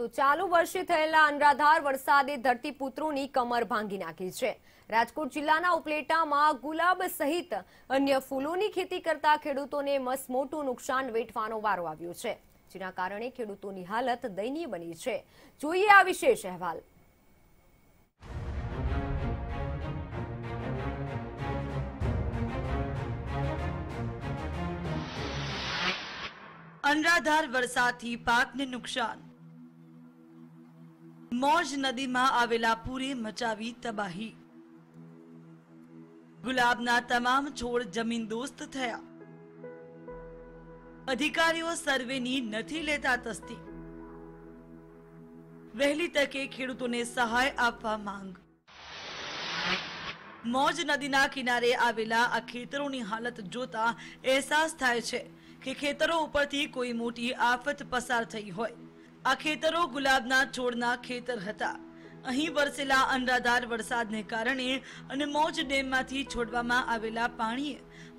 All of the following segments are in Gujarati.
તો ચાલુ વર્ષે થયેલા અનરાધાર વરસાદે ધરતીપુત્રોની કમર ભાંગી નાખી છે રાજકોટ જિલ્લાના ઉપલેટામાં ગુલાબ સહિત અન્ય ફૂલોની ખેતી કરતા ખેડૂતોને મસમોટું નુકસાન વેઠવાનો વારો આવ્યો છે જેના કારણે ખેડૂતોની હાલત દયનીય બની છે જોઈએ આ વિશેષ અહેવાલ અનરાધાર વરસાદથી પાકને નુકસાન મોજ નદીમાં આવેલા પૂરે મચાવી તબાહી ગુલાબના તમામ છોડ જમીન દોસ્ત થયા અધિકારીઓ સર્વેની નથી લેતા તસ્તી વહેલી તકે ખેડૂતોને સહાય આપવા માંગ મોજ નદીના કિનારે આવેલા આ ખેતરોની હાલત જોતા અહેસાસ થાય છે કે ખેતરો ઉપરથી કોઈ મોટી આફત પસાર થઈ હોય આ ખેતરો ગુલાબના છોડના ખેતર હતા અહીં વરસેલા અનરાધાર વરસાદને કારણે અને મોજ ડેમમાંથી છોડવામાં આવેલા પાણીએ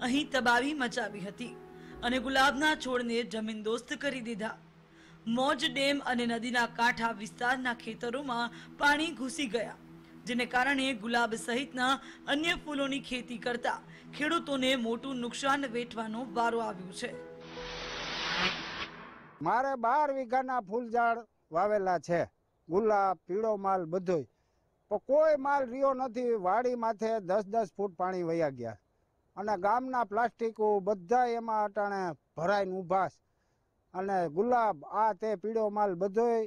અહીં તબાવી મચાવી હતી અને ગુલાબના છોડને જમીનદોસ્ત કરી દીધા મોજ ડેમ અને નદીના કાંઠા વિસ્તારના ખેતરોમાં પાણી ઘૂસી ગયા જેને કારણે ગુલાબ સહિતના અન્ય ફૂલોની ખેતી કરતા ખેડૂતોને મોટું નુકસાન વેઠવાનો વારો આવ્યો છે મારે બાર વીઘાના ફૂલઝાડ વાવેલા છે ગુલાબ પીળો માલ બધું પણ કોઈ માલ રહ્યો નથી વાડી માથે દસ દસ ફૂટ પાણી વયા ગયા અને ગામના પ્લાસ્ટિકો બધા એમાં અટાણે ભરાઈને ઉભાસ અને ગુલાબ આ તે પીળો માલ બધોય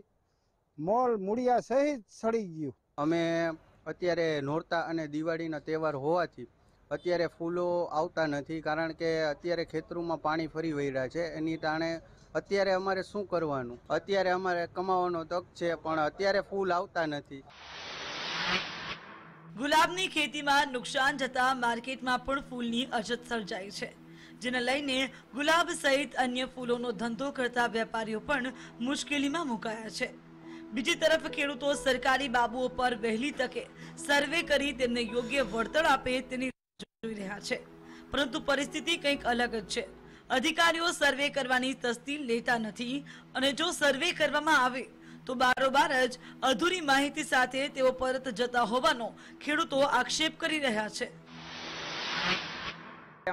મોલ મૂળિયા સહિત સડી ગયું અમે અત્યારે નોરતા અને દિવાળીના તહેવાર હોવાથી અત્યારે ફૂલો આવતા નથી કારણ કે અત્યારે ખેતરોમાં પાણી ફરી વહી રહ્યા છે એની ટાણે અત્યારે અમારે શું કરવાનું અત્યારે અમારે કમાવાનો તક છે પણ અત્યારે ફૂલ આવતા નથી ગુલાબની ખેતીમાં નુકસાન જતાં માર્કેટમાં પણ ફૂલની અછત સર્જાઈ છે જેને લઈને ગુલાબ સહિત અન્ય ફૂલોનો ધંધો કરતા વેપારીઓ પણ મુશ્કેલીમાં મુકાયા છે બીજી તરફ ખેડૂતો સરકારી બાબુઓ પર વહેલી તકે સર્વે કરી તેમને યોગ્ય વળતર આપે તેની જોઈ રહ્યા છે પરંતુ પરિસ્થિતિ કંઈક અલગ જ છે અધિકારીઓ સર્વે કરવાની તસ્દી લેતા નથી અને જો સર્વે કરવામાં આવે તો બારોબાર જ અધૂરી માહિતી સાથે તેઓ પરત જતા હોવાનો ખેડૂતો આક્ષેપ કરી રહ્યા છે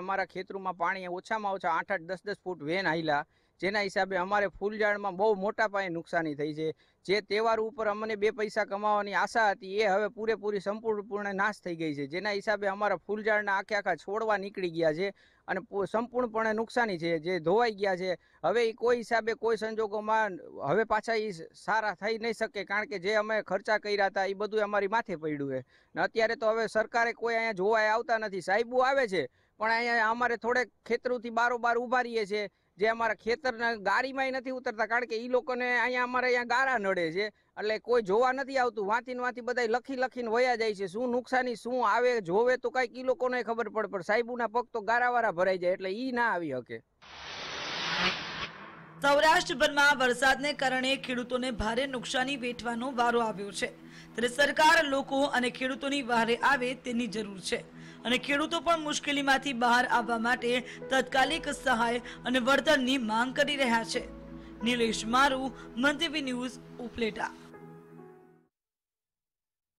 અમારા ખેતરોમાં પાણી ઓછામાં ઓછા આઠ આઠ દસ દસ ફૂટ વેન આવેલા જેના હિસાબે અમારે ફૂલઝાડમાં બહુ મોટા પાયે નુકસાની થઈ છે જે તહેવાર ઉપર અમને બે પૈસા કમાવાની આશા હતી એ હવે પૂરેપૂરી સંપૂર્ણપૂર્ણ નાશ થઈ ગઈ છે જેના હિસાબે અમારા ફૂલઝાડના આખે આખા છોડવા નીકળી ગયા છે અને સંપૂર્ણપણે નુકસાની છે જે ધોવાઈ ગયા છે હવે એ કોઈ હિસાબે કોઈ સંજોગોમાં હવે પાછા એ સારા થઈ નહીં શકે કારણ કે જે અમે ખર્ચા કર્યા હતા એ બધું અમારી માથે પડ્યું છે ને અત્યારે તો હવે સરકારે કોઈ અહીંયા જોવા આવતા નથી સાહેબો આવે છે પણ અહીંયા અમારે થોડેક ખેતરોથી બારોબાર ઉભા રહીએ છીએ જે અમારા ખેતરના ગાડીમાં નથી ઉતરતા કારણ કે એ લોકોને અહીંયા અમારે અહીંયા ગારા નડે છે એટલે કોઈ જોવા નથી આવતું વાંચી વાંચી બધા લખી લખીને વયા જાય છે શું નુકસાની શું આવે જોવે તો કાંઈક એ લોકોને ખબર પડે પણ સાહેબુના પગ તો ગારાવાળા ભરાઈ જાય એટલે એ ના આવી શકે સૌરાષ્ટ્રભરમાં વરસાદને કારણે ખેડૂતોને ભારે નુકસાની વેઠવાનો વારો આવ્યો છે ત્યારે સરકાર લોકો અને ખેડૂતોની વારે આવે તેની જરૂર છે અને ખેડૂતો પણ મુશ્કેલીમાંથી બહાર આવવા માટે તાત્કાલિક સહાય અને વળતરની માંગ કરી રહ્યા છે નિલેશ મારુ મંતવી ન્યૂઝ ઉપલેટા